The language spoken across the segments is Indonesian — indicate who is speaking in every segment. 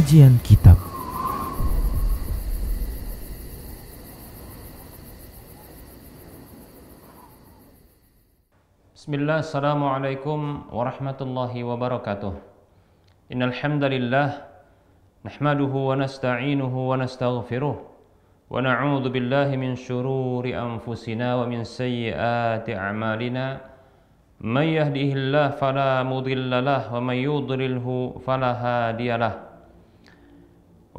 Speaker 1: Kajian Kitab Bismillah, Assalamualaikum warahmatullahi wabarakatuh Innalhamdalillah Nahmaduhu wa nasta'inuhu wa nasta'ghfiruh Wa na'udhu billahi min syururi anfusina wa min sayyiati a'malina Man yahdihillah fala mudhillalah wa man yudlilhu fala hadiyalah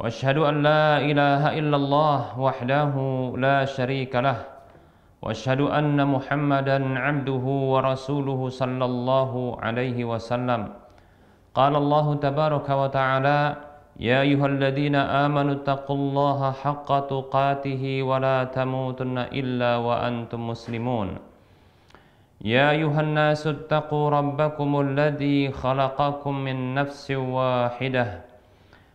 Speaker 1: واشهد ان لا اله الا الله وحده لا شريك له واشهد ان محمدا عبده ورسوله صلى الله عليه وسلم قال الله تبارك وتعالى يا ايها الذين امنوا اتقوا الله حق تقاته ولا تموتن الا وانتم مسلمون يا ايها الناس اتقوا ربكم الذي خلقكم من نفس واحده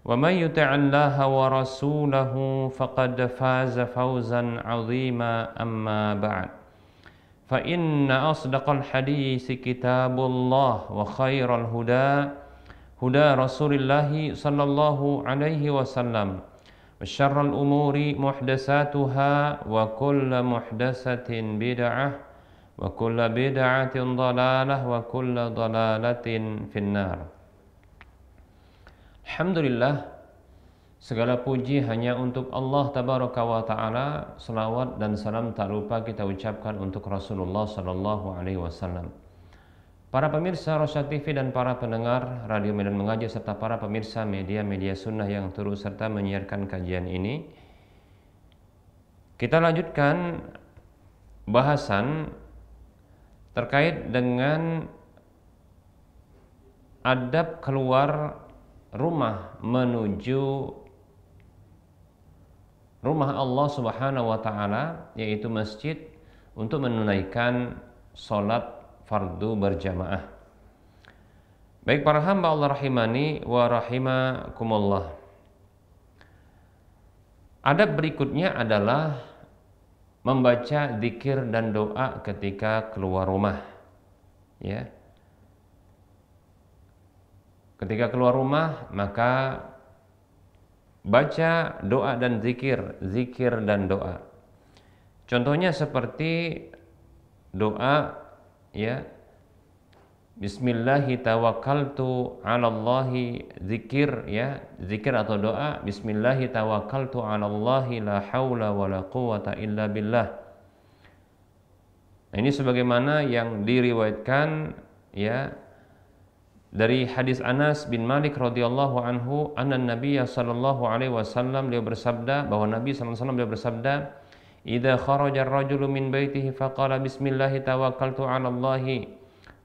Speaker 1: ومن يطع الله ورسوله فقد فاز فوزا عظيما اما بعد فان اصدق الحديث كتاب الله وخير الهدى هدى رسول الله صلى الله عليه وسلم وشر الامور محدثاتها وكل محدثه بدعه وكل بدعه ضلاله وكل ضلاله في النار Alhamdulillah Segala puji hanya untuk Allah Tabaraka wa taala. Selawat dan salam tak lupa kita ucapkan untuk Rasulullah sallallahu alaihi wasallam. Para pemirsa Rosyad TV dan para pendengar Radio Medan Mengaji serta para pemirsa media-media sunnah yang turut serta menyiarkan kajian ini. Kita lanjutkan bahasan terkait dengan adab keluar rumah menuju rumah Allah Subhanahu wa taala yaitu masjid untuk menunaikan salat fardu berjamaah. Baik para hamba Allah rahimani wa rahimakumullah. Adab berikutnya adalah membaca zikir dan doa ketika keluar rumah. Ya. Ketika keluar rumah, maka baca doa dan zikir, zikir dan doa. Contohnya seperti doa ya Bismillahi tawakkaltu 'alallahi zikir ya zikir atau doa Bismillahi tawakkaltu alallahi la haula wala quwata illa billah Nah, ini sebagaimana yang diriwayatkan ya dari hadis Anas bin Malik radhiyallahu anhu anna Nabi sallallahu alaihi wasallam beliau bersabda bahwa Nabi sallallahu alaihi wasallam beliau bersabda idza kharaja ar-rajulu min baitihi faqala bismillah tawakkaltu 'ala Allah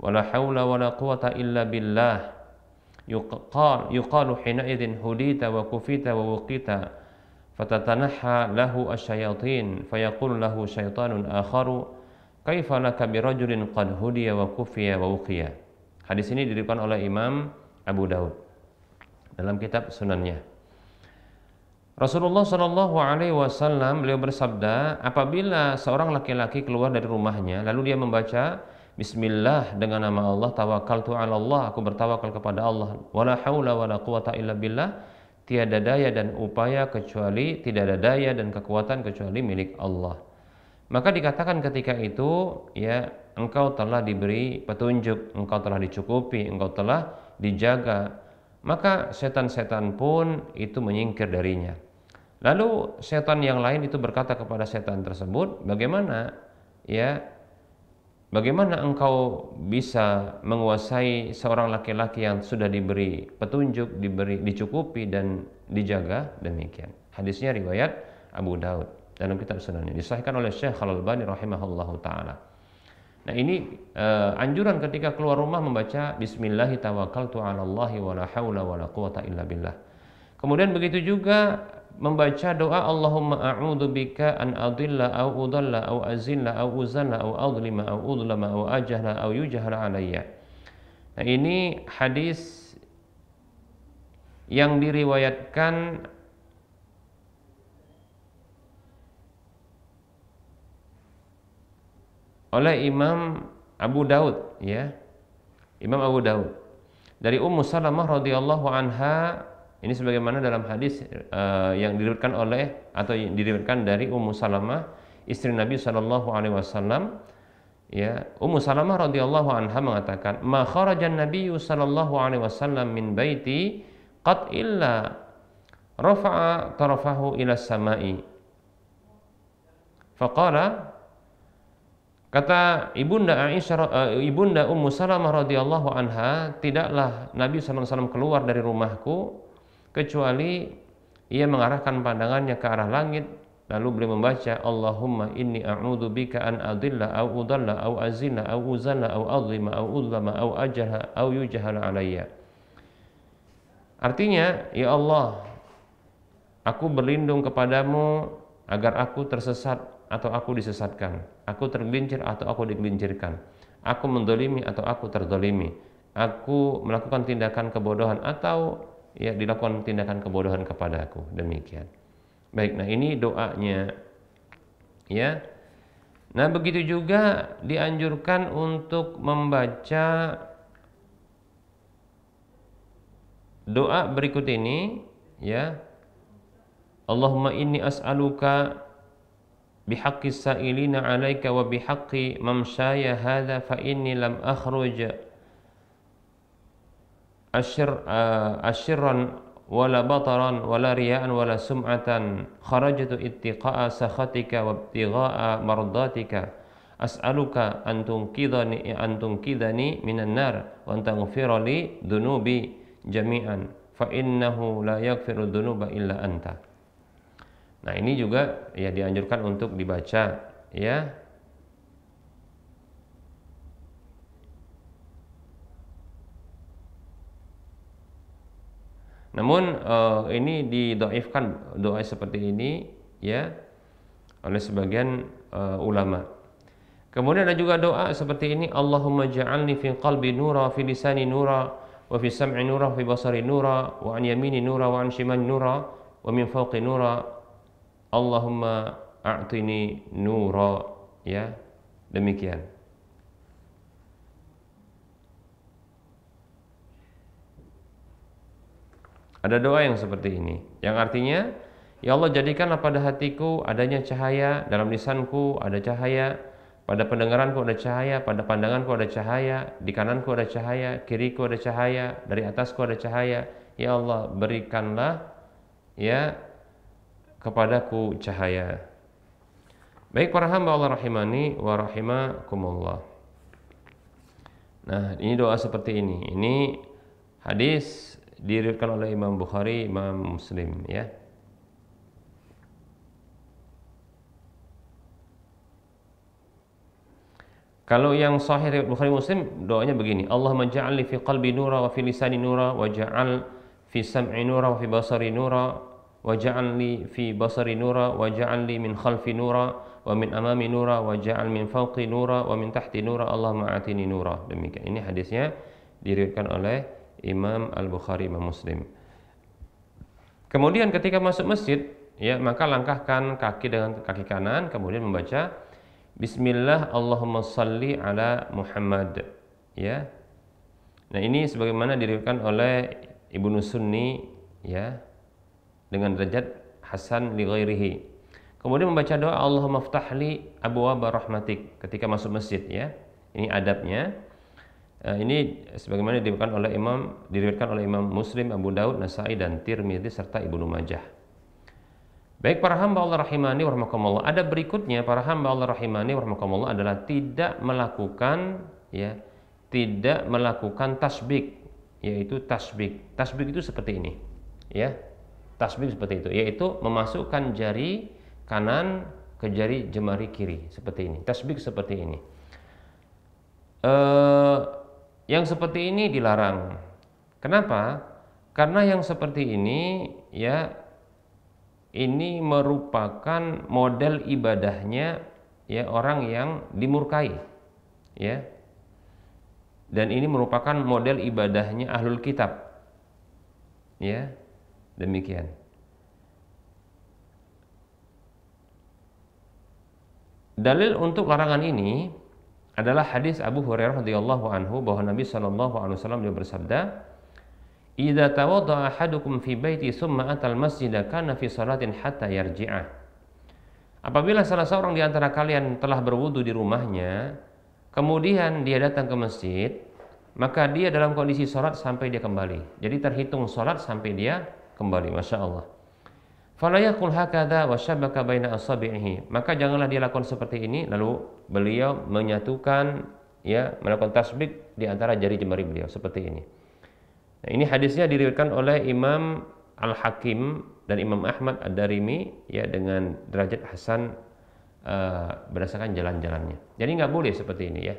Speaker 1: wa la haula wa la quwata illa billah yuqal yuqalu hina hudita wa kufita wa wuqita fatatanaha lahu asyayatin fayaqul lahu syaitanun akharu kaifa laka birajulin qad hudiya wa kufiya wa wuqiya Hadis ini diriwayatkan oleh Imam Abu Daud dalam kitab Sunannya. Rasulullah Shallallahu Alaihi Wasallam beliau bersabda, apabila seorang laki-laki keluar dari rumahnya, lalu dia membaca Bismillah dengan nama Allah, tawakal tu Allah, aku bertawakal kepada Allah. Wala haula wala quwata illa billah, tiada daya dan upaya kecuali tidak ada daya dan kekuatan kecuali milik Allah. Maka dikatakan ketika itu ya engkau telah diberi petunjuk, engkau telah dicukupi, engkau telah dijaga. Maka setan-setan pun itu menyingkir darinya. Lalu setan yang lain itu berkata kepada setan tersebut, "Bagaimana ya? Bagaimana engkau bisa menguasai seorang laki-laki yang sudah diberi petunjuk, diberi dicukupi dan dijaga?" Demikian. Hadisnya riwayat Abu Daud dalam kitab sunannya disahkan oleh Syekh Al-Albani rahimahullahu taala. Nah ini uh, anjuran ketika keluar rumah membaca Bismillahirrahmanirrahim. Kemudian begitu juga membaca doa Allahumma a'udhu bika an adilla au udalla au azilla au uzalla au adlima au udlama au ajahla au yujahla alayya. Nah ini hadis yang diriwayatkan oleh Imam Abu Daud ya Imam Abu Daud dari Ummu Salamah radhiyallahu anha ini sebagaimana dalam hadis uh, yang diriwayatkan oleh atau yang diriwayatkan dari Ummu Salamah istri Nabi sallallahu alaihi wasallam ya Ummu Salamah radhiyallahu anha mengatakan ma kharajan Nabi sallallahu alaihi wasallam min baiti qat illa rafa'a tarafahu ila samai faqala Kata Ibunda Aisyah eh, Ibunda Ummu Salamah radhiyallahu anha, tidaklah Nabi SAW keluar dari rumahku kecuali ia mengarahkan pandangannya ke arah langit lalu beliau membaca Allahumma inni a'udzu bika an adilla au udalla au azina au uzana au azlima au udlama au ajaha au yujahala alayya. Artinya, ya Allah, aku berlindung kepadamu agar aku tersesat atau aku disesatkan, aku tergelincir atau aku digelincirkan, aku mendolimi atau aku terdolimi, aku melakukan tindakan kebodohan atau ya dilakukan tindakan kebodohan kepada aku. Demikian. Baik, nah ini doanya ya. Nah, begitu juga dianjurkan untuk membaca doa berikut ini ya. Allahumma inni as'aluka بحق السائلين عليك وبحق ممشاي هذا فإني لم أخرج أشر آه، أشرا ولا بطرا ولا رياء ولا سمعة خرجت اتقاء سخطك وابتغاء مرضاتك أسألك أن تنقذني أن تنقذني من النار وأن تغفر لي ذنوبي جميعا فإنه لا يغفر الذنوب إلا أنت Nah, ini juga ya dianjurkan untuk dibaca ya. Namun uh, ini didoifkan doa seperti ini ya oleh sebagian uh, ulama. Kemudian ada juga doa seperti ini Allahumma ja'alni fi qalbi nura fi lisani nura wa fi sam'i nura fi basari nura wa an yamini nura wa an shimali nura wa min fawqi nura Allahumma a'tini nura ya demikian ada doa yang seperti ini yang artinya ya Allah jadikanlah pada hatiku adanya cahaya dalam lisanku ada cahaya pada pendengaranku ada cahaya pada pandanganku ada cahaya di kananku ada cahaya kiriku ada cahaya dari atasku ada cahaya ya Allah berikanlah ya kepadaku cahaya. Baik para hamba Allah rahimani wa rahimakumullah. Nah, ini doa seperti ini. Ini hadis diriwayatkan oleh Imam Bukhari, Imam Muslim ya. Kalau yang sahih riwayat Bukhari Muslim doanya begini, Allah ja'alni fi qalbi nura wa fi lisani nura wa ja'al fi sam'i nura wa fi basari nura waj'alni fi basari nura waj'alni min khalfi nura wa min amami nura waj'al min fawqi nura wa min tahti nura Allahumma atini nura demikian ini hadisnya diriwayatkan oleh Imam Al-Bukhari Imam Muslim kemudian ketika masuk masjid ya maka langkahkan kaki dengan kaki kanan kemudian membaca bismillah Allahumma salli ala Muhammad ya nah ini sebagaimana diriwayatkan oleh Ibnu Sunni ya dengan derajat hasan li ghairihi. Kemudian membaca doa Allahumma ftahli abwaaba rahmatik ketika masuk masjid ya. Ini adabnya. Eh, ini sebagaimana diriwayatkan oleh Imam diriwayatkan oleh Imam Muslim, Abu Daud, Nasai dan Tirmidzi serta Ibnu Majah. Baik para hamba Allah rahimani wa rahmakumullah. Ada berikutnya para hamba Allah rahimani wa rahmakumullah adalah tidak melakukan ya, tidak melakukan tasbih yaitu tasbih. Tasbih itu seperti ini. Ya, tasbih seperti itu yaitu memasukkan jari kanan ke jari jemari kiri seperti ini tasbih seperti ini eh, yang seperti ini dilarang kenapa karena yang seperti ini ya ini merupakan model ibadahnya ya orang yang dimurkai ya dan ini merupakan model ibadahnya ahlul kitab ya Demikian. Dalil untuk larangan ini adalah hadis Abu Hurairah radhiyallahu anhu bahwa Nabi Shallallahu alaihi wasallam dia bersabda, "Idza tawadda'a ahadukum fi baiti tsumma atal masjid kana fi salatin hatta yarji'ah." Apabila salah seorang di antara kalian telah berwudu di rumahnya, kemudian dia datang ke masjid, maka dia dalam kondisi sholat sampai dia kembali. Jadi terhitung sholat sampai dia kembali masya Allah falayakul hakada baina maka janganlah dia lakukan seperti ini lalu beliau menyatukan ya melakukan tasbih di antara jari jemari beliau seperti ini nah, ini hadisnya diriwayatkan oleh Imam Al Hakim dan Imam Ahmad Ad Darimi ya dengan derajat Hasan uh, berdasarkan jalan-jalannya jadi nggak boleh seperti ini ya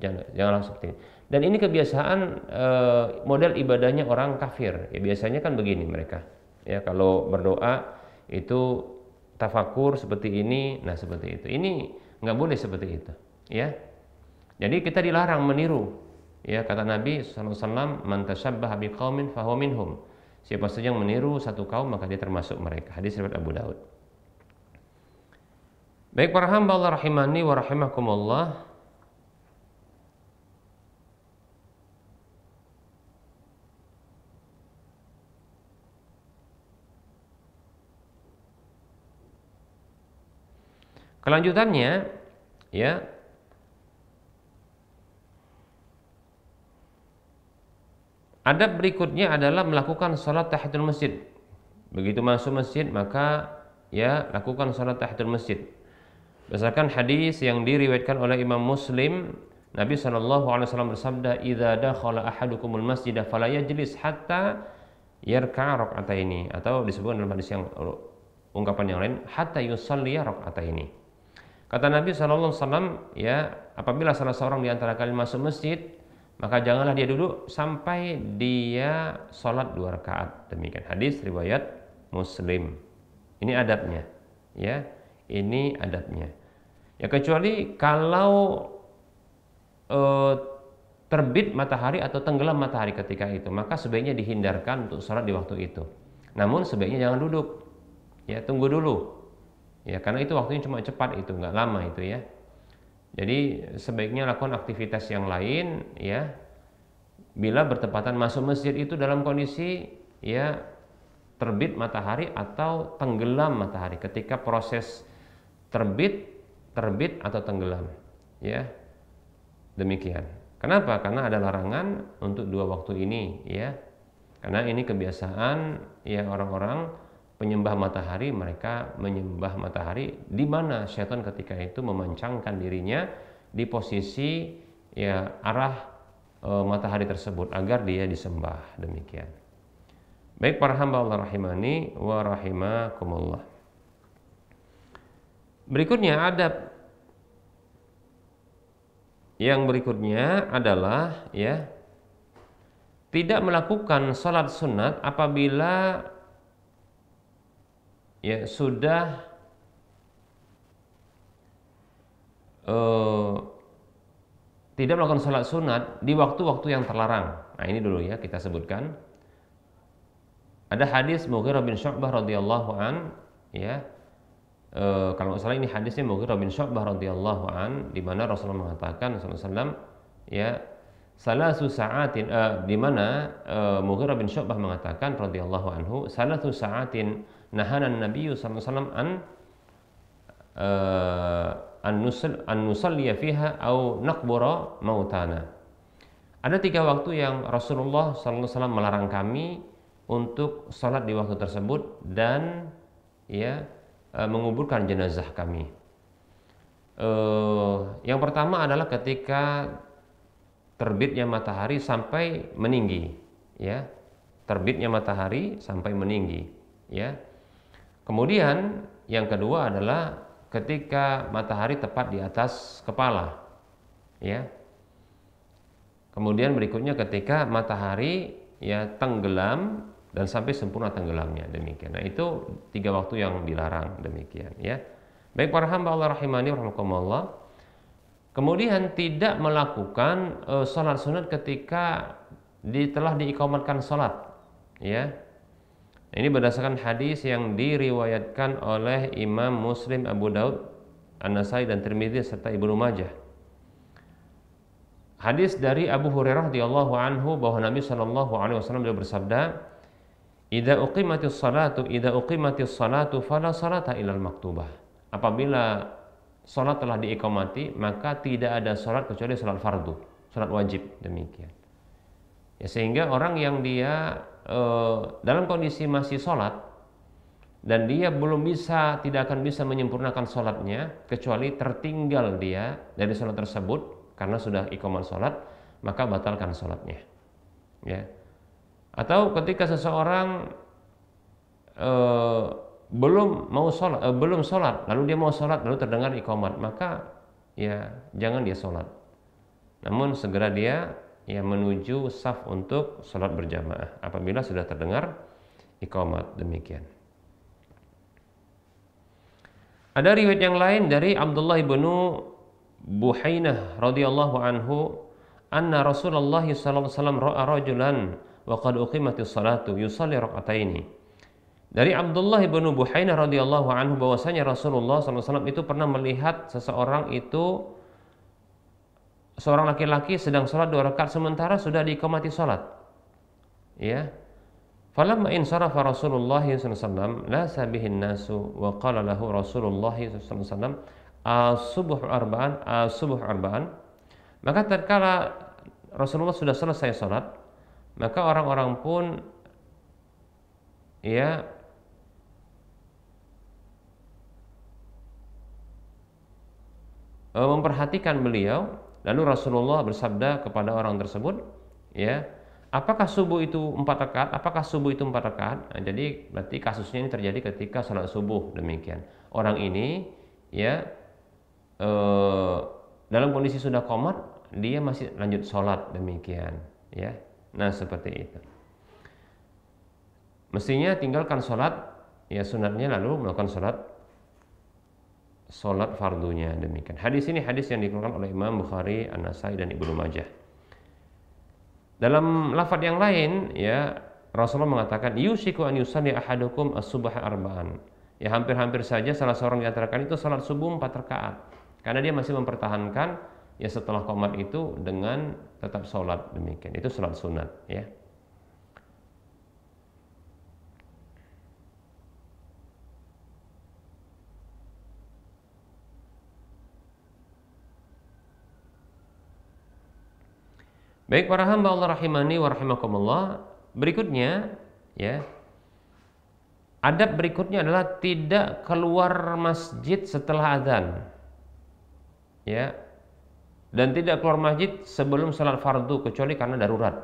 Speaker 1: jangan janganlah seperti ini dan ini kebiasaan e, model ibadahnya orang kafir. Ya, biasanya kan begini mereka. Ya kalau berdoa itu tafakur seperti ini, nah seperti itu. Ini nggak boleh seperti itu. Ya. Jadi kita dilarang meniru. Ya kata Nabi SAW, Mantasabah tasyabbaha biqaumin fahuwa hum. Siapa saja yang meniru satu kaum maka dia termasuk mereka. Hadis riwayat Abu Daud. Baik para hamba Allah rahimani wa rahimakumullah. Kelanjutannya ya Adab berikutnya adalah melakukan sholat tahiyatul masjid. Begitu masuk masjid maka ya lakukan sholat tahiyatul masjid. Berdasarkan hadis yang diriwayatkan oleh Imam Muslim, Nabi saw bersabda, "Idza dakhala ahadukumul masjid fala yajlis hatta yarka rak'ataini" Atau disebut dalam hadis yang ungkapan yang lain, "hatta yusalli rakaataini." Kata Nabi SAW, ya, apabila salah seorang di antara kalian masuk masjid, maka janganlah dia duduk sampai dia sholat dua rakaat. Demikian hadis riwayat Muslim. Ini adabnya, ya. Ini adabnya. Ya kecuali kalau eh, terbit matahari atau tenggelam matahari ketika itu, maka sebaiknya dihindarkan untuk sholat di waktu itu. Namun sebaiknya jangan duduk, ya tunggu dulu ya karena itu waktunya cuma cepat itu nggak lama itu ya jadi sebaiknya lakukan aktivitas yang lain ya bila bertepatan masuk masjid itu dalam kondisi ya terbit matahari atau tenggelam matahari ketika proses terbit terbit atau tenggelam ya demikian kenapa karena ada larangan untuk dua waktu ini ya karena ini kebiasaan ya orang-orang penyembah matahari, mereka menyembah matahari di mana setan ketika itu memancangkan dirinya di posisi ya arah e, matahari tersebut agar dia disembah demikian. Baik para hamba Allah rahimani wa rahimakumullah. Berikutnya adab yang berikutnya adalah ya tidak melakukan salat sunat apabila ya sudah uh, tidak melakukan sholat sunat di waktu-waktu yang terlarang. Nah ini dulu ya kita sebutkan. Ada hadis Mughirah bin Syu'bah radhiyallahu an ya. E, kalau salah ini hadisnya mungkin Robin Syu'bah radhiyallahu an di mana Rasulullah mengatakan Rasulullah ya salah sa'atin e, di mana e, Mughirah bin Syu'bah mengatakan radhiyallahu anhu salah sa'atin nahana Nabi sallallahu alaihi wasallam an eh, an nusul an nusalliya fiha au naqbura mautana. Ada tiga waktu yang Rasulullah sallallahu alaihi wasallam melarang kami untuk sholat di waktu tersebut dan ya eh, menguburkan jenazah kami. Uh, yang pertama adalah ketika terbitnya matahari sampai meninggi, ya terbitnya matahari sampai meninggi, ya Kemudian yang kedua adalah ketika matahari tepat di atas kepala. Ya. Kemudian berikutnya ketika matahari ya tenggelam dan sampai sempurna tenggelamnya demikian. Nah, itu tiga waktu yang dilarang demikian ya. Baik para hamba Allah rahimani rahimakumullah. Kemudian tidak melakukan uh, eh, sholat sunat ketika di, telah diikomatkan sholat ya ini berdasarkan hadis yang diriwayatkan oleh Imam Muslim, Abu Daud, An-Nasai dan Tirmidzi serta Ibnu Majah. Hadis dari Abu Hurairah radhiyallahu anhu bahwa Nabi Shallallahu alaihi wasallam beliau bersabda, "Idza uqimatish salatu, idza uqimatish salatu fala salata ilal maktubah." Apabila salat telah diikomati, maka tidak ada salat kecuali salat fardu, salat wajib demikian. Ya sehingga orang yang dia Eh, dalam kondisi masih sholat dan dia belum bisa tidak akan bisa menyempurnakan sholatnya kecuali tertinggal dia dari sholat tersebut karena sudah ikhoman sholat maka batalkan sholatnya ya atau ketika seseorang eh, belum mau sholat eh, belum sholat lalu dia mau sholat lalu terdengar ikhoman maka ya jangan dia sholat namun segera dia ya menuju saf untuk sholat berjamaah apabila sudah terdengar iqamat demikian. Ada riwayat yang lain dari Abdullah ibnu Buhainah radhiyallahu anhu anna Rasulullah sallallahu alaihi wasallam ra'a rajulan wa qad uqimatis salatu yusalli raka'ataini. Dari Abdullah ibnu Buhainah radhiyallahu anhu bahwasanya Rasulullah sallallahu alaihi wasallam itu pernah melihat seseorang itu seorang laki-laki sedang sholat dua rakaat sementara sudah diikomati sholat ya falamma insarafa Rasulullah SAW la sabihin nasu wa qala lahu Rasulullah SAW Asubuh arba'an asubuh arba'an maka tatkala Rasulullah sudah selesai sholat maka orang-orang pun ya memperhatikan beliau Lalu Rasulullah bersabda kepada orang tersebut, ya, apakah subuh itu empat rakaat? Apakah subuh itu empat rakaat? Nah, jadi berarti kasusnya ini terjadi ketika salat subuh demikian. Orang ini, ya, eh, dalam kondisi sudah komat, dia masih lanjut sholat demikian, ya. Nah seperti itu. Mestinya tinggalkan sholat, ya sunatnya lalu melakukan sholat sholat fardunya demikian. Hadis ini hadis yang dikeluarkan oleh Imam Bukhari, An-Nasai dan Ibnu Majah. Dalam lafadz yang lain ya Rasulullah mengatakan yusiku an yusani ahadukum as subah arba'an. Ya hampir-hampir saja salah seorang di antara kalian itu sholat subuh empat rakaat. Karena dia masih mempertahankan ya setelah komat itu dengan tetap sholat demikian. Itu sholat sunat ya. Baik para hamba Allah rahimani wa rahimakumullah, berikutnya ya. Adab berikutnya adalah tidak keluar masjid setelah azan. Ya. Dan tidak keluar masjid sebelum salat fardu kecuali karena darurat.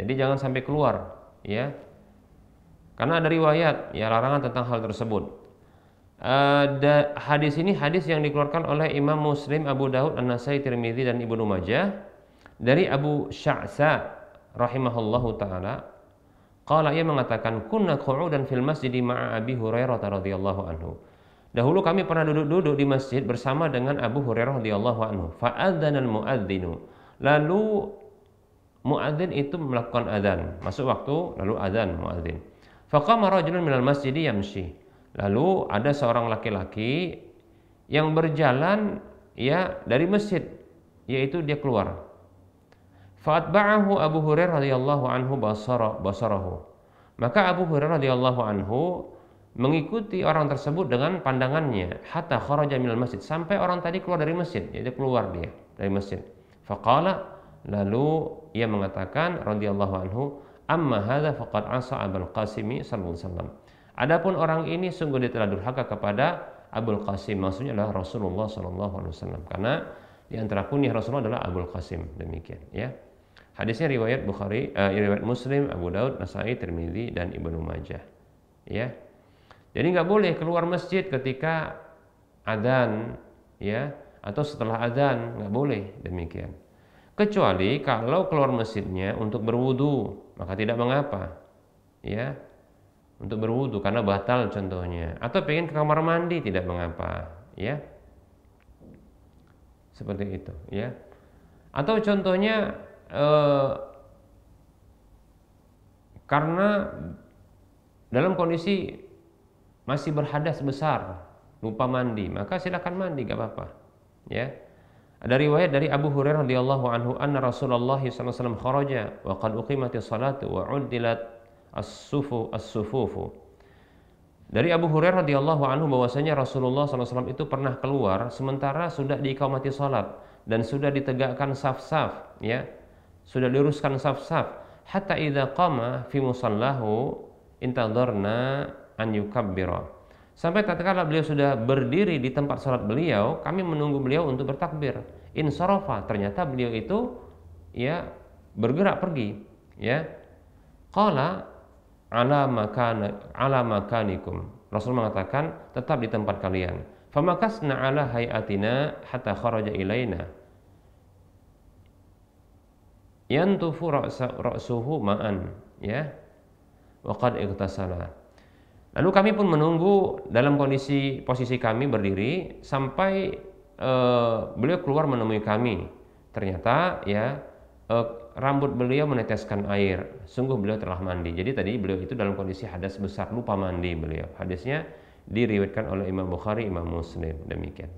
Speaker 1: Jadi jangan sampai keluar, ya. Karena ada riwayat ya larangan tentang hal tersebut. Uh, hadis ini hadis yang dikeluarkan oleh Imam Muslim, Abu Daud, An-Nasai, Tirmidzi dan Ibnu Majah dari Abu Sya'sa rahimahullahu taala qala ia mengatakan kunna qu'udan fil masjid ma'a Abi Hurairah radhiyallahu anhu dahulu kami pernah duduk-duduk di masjid bersama dengan Abu Hurairah radhiyallahu anhu fa'adzana al-mu'adzinu lalu muadzin itu melakukan adzan masuk waktu lalu adzan muadzin qama rajulun minal masjid yamshi lalu ada seorang laki-laki yang berjalan ya dari masjid yaitu dia keluar Fatba'ahu Abu Hurairah radhiyallahu anhu basara, basarahu. Maka Abu Hurairah radhiyallahu anhu mengikuti orang tersebut dengan pandangannya hatta kharaja minal masjid sampai orang tadi keluar dari masjid Jadi keluar dia dari masjid faqala lalu ia mengatakan radhiyallahu anhu amma hadza faqad asa abul qasimi sallallahu alaihi wasallam adapun orang ini sungguh dia telah durhaka kepada Abul Qasim maksudnya adalah Rasulullah sallallahu alaihi wasallam karena di antara kunyah Rasulullah adalah Abul Qasim demikian ya Hadisnya riwayat Bukhari, uh, riwayat Muslim, Abu Daud, Nasai, Tirmidzi dan Ibnu Majah. Ya. Jadi nggak boleh keluar masjid ketika adzan, ya, atau setelah adzan nggak boleh demikian. Kecuali kalau keluar masjidnya untuk berwudu, maka tidak mengapa. Ya. Untuk berwudu karena batal contohnya atau pengen ke kamar mandi tidak mengapa, ya. Seperti itu, ya. Atau contohnya Eh, karena dalam kondisi masih berhadas besar lupa mandi maka silakan mandi gak apa-apa ya ada riwayat dari Abu Hurairah radhiyallahu anhu anna Rasulullah SAW kharaja wa qad uqimati salatu wa udilat as-sufu as-sufufu dari Abu Hurairah radhiyallahu anhu bahwasanya Rasulullah SAW itu pernah keluar sementara sudah diikamati salat dan sudah ditegakkan saf-saf ya sudah luruskan saf-saf hatta idza qama fi musallahu intadharna an yukabbira sampai tatkala beliau sudah berdiri di tempat salat beliau kami menunggu beliau untuk bertakbir sarafa ternyata beliau itu ya bergerak pergi ya qala ala makan ala makanikum Rasul mengatakan tetap di tempat kalian famakasna ala hayatina hatta kharaja ilaina yantufu ra'suhu ma'an ya wakad iqtasala lalu kami pun menunggu dalam kondisi posisi kami berdiri sampai uh, beliau keluar menemui kami ternyata ya uh, rambut beliau meneteskan air sungguh beliau telah mandi jadi tadi beliau itu dalam kondisi hadas besar lupa mandi beliau hadisnya diriwayatkan oleh Imam Bukhari Imam Muslim demikian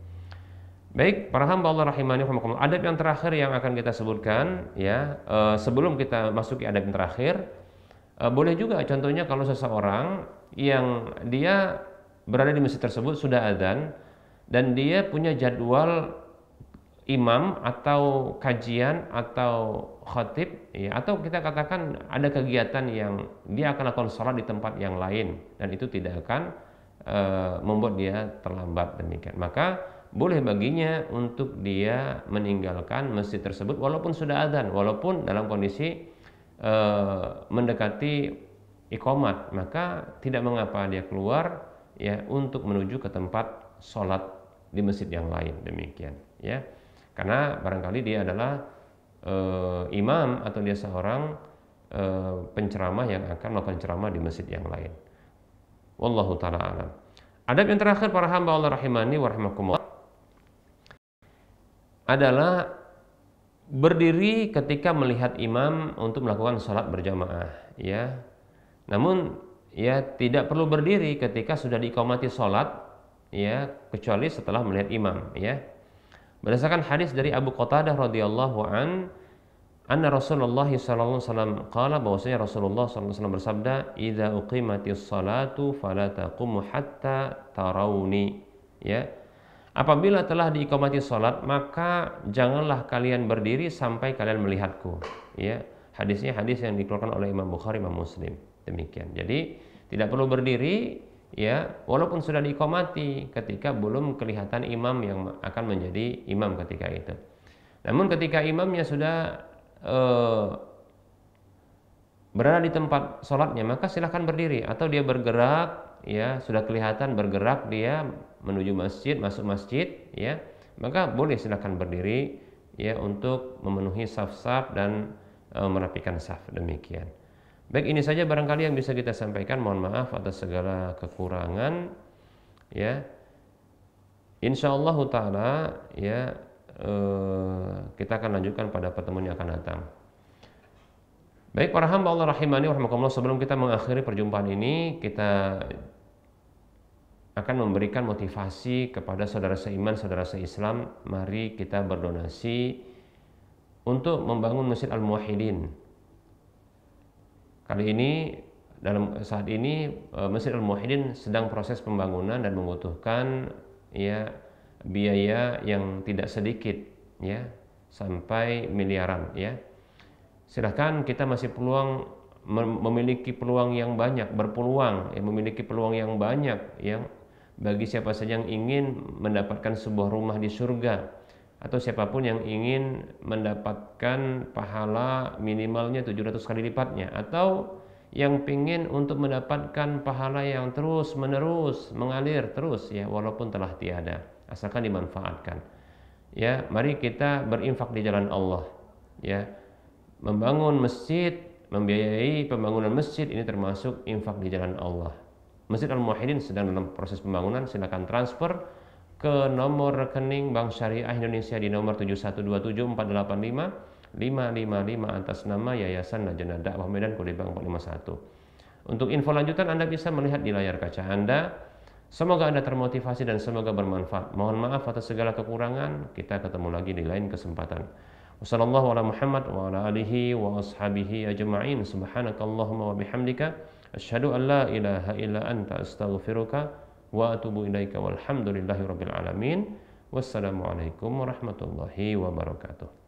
Speaker 1: Baik, para hamba Allah rahimani rahimakumullah. Adab yang terakhir yang akan kita sebutkan ya, eh, sebelum kita masuki adab yang terakhir, eh, boleh juga contohnya kalau seseorang yang dia berada di masjid tersebut sudah azan dan dia punya jadwal imam atau kajian atau khatib ya atau kita katakan ada kegiatan yang dia akan lakukan sholat di tempat yang lain dan itu tidak akan uh, membuat dia terlambat demikian. Maka boleh baginya untuk dia meninggalkan masjid tersebut walaupun sudah adzan walaupun dalam kondisi e, mendekati ikomat maka tidak mengapa dia keluar ya untuk menuju ke tempat sholat di masjid yang lain demikian ya karena barangkali dia adalah e, imam atau dia seorang e, penceramah yang akan melakukan ceramah di masjid yang lain wallahu taala alam adab yang terakhir para hamba Allah rahimani warahmatullahi adalah berdiri ketika melihat imam untuk melakukan sholat berjamaah ya namun ya tidak perlu berdiri ketika sudah diikomati sholat ya kecuali setelah melihat imam ya berdasarkan hadis dari Abu Qatadah radhiyallahu an anna Rasulullah sallallahu alaihi wasallam qala bahwasanya Rasulullah sallallahu alaihi bersabda idza uqimatis salatu fala taqumu hatta tarawni ya Apabila telah diikomati sholat, maka janganlah kalian berdiri sampai kalian melihatku. Ya, hadisnya hadis yang dikeluarkan oleh Imam Bukhari, Imam Muslim. Demikian. Jadi tidak perlu berdiri, ya, walaupun sudah diikomati ketika belum kelihatan imam yang akan menjadi imam ketika itu. Namun ketika imamnya sudah eh, berada di tempat sholatnya, maka silahkan berdiri atau dia bergerak, ya sudah kelihatan bergerak dia menuju masjid, masuk masjid, ya, maka boleh silakan berdiri ya untuk memenuhi saf-saf dan e, merapikan saf demikian. Baik ini saja barangkali yang bisa kita sampaikan. Mohon maaf atas segala kekurangan ya. Insyaallah taala ya e, kita akan lanjutkan pada pertemuan yang akan datang. Baik para hamba Allah rahimani warahmatullahi Sebelum kita mengakhiri perjumpaan ini, kita akan memberikan motivasi kepada saudara seiman, saudara seislam, mari kita berdonasi untuk membangun Masjid al Muahidin. Kali ini dalam saat ini eh, Masjid al Muahidin sedang proses pembangunan dan membutuhkan ya biaya yang tidak sedikit ya sampai miliaran ya. Silahkan kita masih peluang memiliki peluang yang banyak, berpeluang, ya, memiliki peluang yang banyak yang bagi siapa saja yang ingin mendapatkan sebuah rumah di surga atau siapapun yang ingin mendapatkan pahala minimalnya 700 kali lipatnya atau yang ingin untuk mendapatkan pahala yang terus menerus mengalir terus ya walaupun telah tiada asalkan dimanfaatkan ya mari kita berinfak di jalan Allah ya membangun masjid membiayai pembangunan masjid ini termasuk infak di jalan Allah Masjid Al Muahidin sedang dalam proses pembangunan. Silakan transfer ke nomor rekening Bank Syariah Indonesia di nomor 7127485555 atas nama Yayasan Najana Dakwah Medan Kode Bank 451. Untuk info lanjutan Anda bisa melihat di layar kaca Anda. Semoga Anda termotivasi dan semoga bermanfaat. Mohon maaf atas segala kekurangan. Kita ketemu lagi di lain kesempatan. Wassalamualaikum warahmatullahi wabarakatuh. Wa ala alihi wa ajma'in. Subhanakallahumma wa bihamdika. أشهد أن لا إله إلا أنت أستغفرك وأتوب إليك والحمد لله رب العالمين والسلام عليكم ورحمة الله وبركاته